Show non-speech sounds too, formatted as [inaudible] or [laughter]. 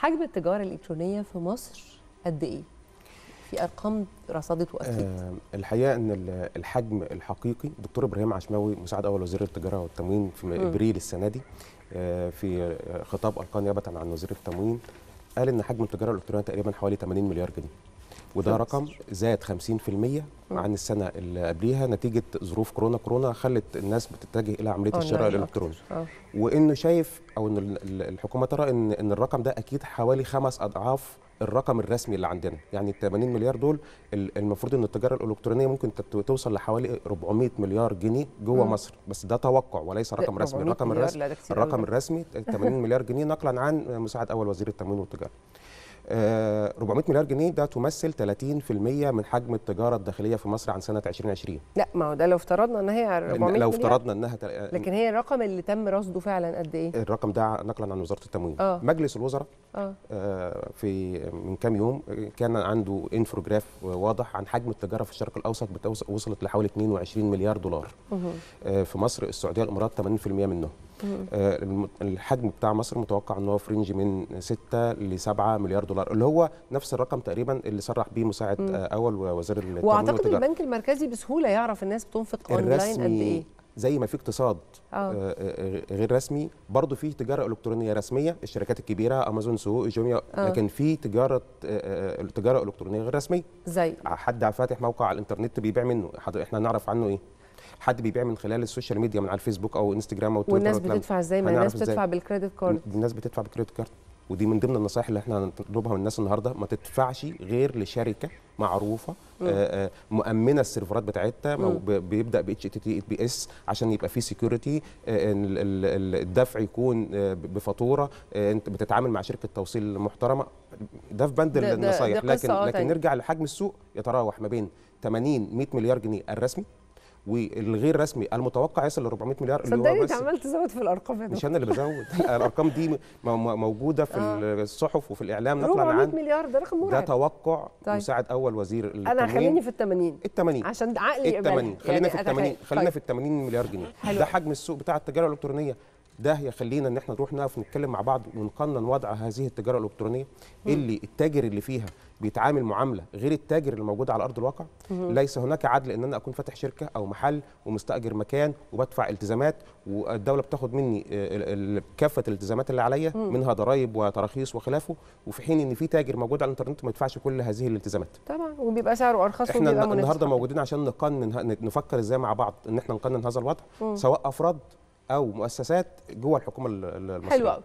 حجم التجاره الالكترونيه في مصر قد ايه؟ في ارقام رصدت واكيد آه الحقيقه ان الحجم الحقيقي دكتور ابراهيم عشماوي مساعد اول وزير التجاره والتموين في م. ابريل السنه دي آه في خطاب القاه نيابه عن وزير التموين قال ان حجم التجاره الالكترونيه تقريبا حوالي 80 مليار جنيه وده رقم زاد 50% عن السنه اللي قبليها نتيجه ظروف كورونا كورونا خلت الناس بتتجه الى عمليه الشراء الالكتروني آه. وانه شايف او ان الحكومه ترى ان ان الرقم ده اكيد حوالي خمس اضعاف الرقم الرسمي اللي عندنا يعني ال 80 مليار دول المفروض ان التجاره الالكترونيه ممكن توصل لحوالي 400 مليار جنيه جوه مم. مصر بس ده توقع وليس رقم رسمي الرقم الرسمي الرقم الرسمي 80 مليار جنيه نقلا عن مساعد اول وزير التموين والتجاره 400 آه، مليار جنيه ده تمثل 30% من حجم التجاره الداخليه في مصر عن سنه 2020 لا ما هو ده لو افترضنا ان هي 400 مليار لو افترضنا انها تل... آه، لكن هي الرقم اللي تم رصده فعلا قد ايه الرقم ده نقلا عن وزاره التموين آه. مجلس الوزراء آه. آه في من كام يوم كان عنده انفوجراف واضح عن حجم التجاره في الشرق الاوسط وصلت لحوالي 22 مليار دولار آه في مصر السعوديه الامارات 80% منهم آه، الحجم بتاع مصر متوقع ان هو في رينج من 6 ل 7 مليار دولار اللي هو نفس الرقم تقريبا اللي صرح به مساعد آه، اول وزير التموين واعتقد البنك المركزي بسهوله يعرف الناس بتنفق اونلاين قد ايه زي ما في اقتصاد أوه. آه، غير رسمي برضه في تجاره الكترونيه رسميه الشركات الكبيره امازون سوق جوميا لكن في تجاره التجاره الالكترونيه غير رسميه زي حد فاتح موقع على الانترنت بيبيع منه احنا نعرف عنه ايه حد بيبيع من خلال السوشيال ميديا من على الفيسبوك او انستجرام او تويتر والناس بتدفع ازاي ما الناس بتدفع بالكريدت كارد الناس بتدفع بالكريدت كارد ودي من ضمن النصائح اللي احنا هنطلبها من الناس النهارده ما تدفعش غير لشركه معروفه آآ آآ آه، آه، مؤمنه السيرفرات بتاعتها بيبدا ب اتش تي تي بي اس عشان يبقى في سكيورتي آه، الدفع يكون بفاتوره انت بتتعامل مع شركه توصيل محترمه ده في بند النصائح لكن لكن نرجع لحجم السوق يتراوح ما بين 80 100 مليار جنيه الرسمي والغير رسمي المتوقع يصل ل 400 مليار اللي هو صدقني انت عمال تزود في الارقام مش انا اللي بزود [laughs] الارقام دي موجوده آه. في الصحف وفي الاعلام نقلا عن 400 مليار ده رقم مرعب ده توقع طيب. مساعد اول وزير التموين انا خليني في ال 80 ال 80 عشان عقلي ال 80 خلينا يعني في ال 80 خلينا طيب. في ال 80 مليار جنيه ده حجم السوق بتاع التجاره الالكترونيه ده يخلينا ان احنا نروح نقف نتكلم مع بعض ونقنن وضع هذه التجاره الالكترونيه مم. اللي التاجر اللي فيها بيتعامل معامله غير التاجر اللي موجود على ارض الواقع مم. ليس هناك عدل ان انا اكون فاتح شركه او محل ومستاجر مكان وبدفع التزامات والدوله بتاخد مني آه، كافه الالتزامات اللي عليا منها ضرائب وتراخيص وخلافه وفي حين ان في تاجر موجود على الانترنت ما يدفعش كل هذه الالتزامات طبعا وبيبقى سعره ارخص احنا النهارده موجودين عشان نقنن نفكر ازاي مع بعض ان احنا نقنن هذا الوضع مم. سواء افراد او مؤسسات جوه الحكومه المصريه حلو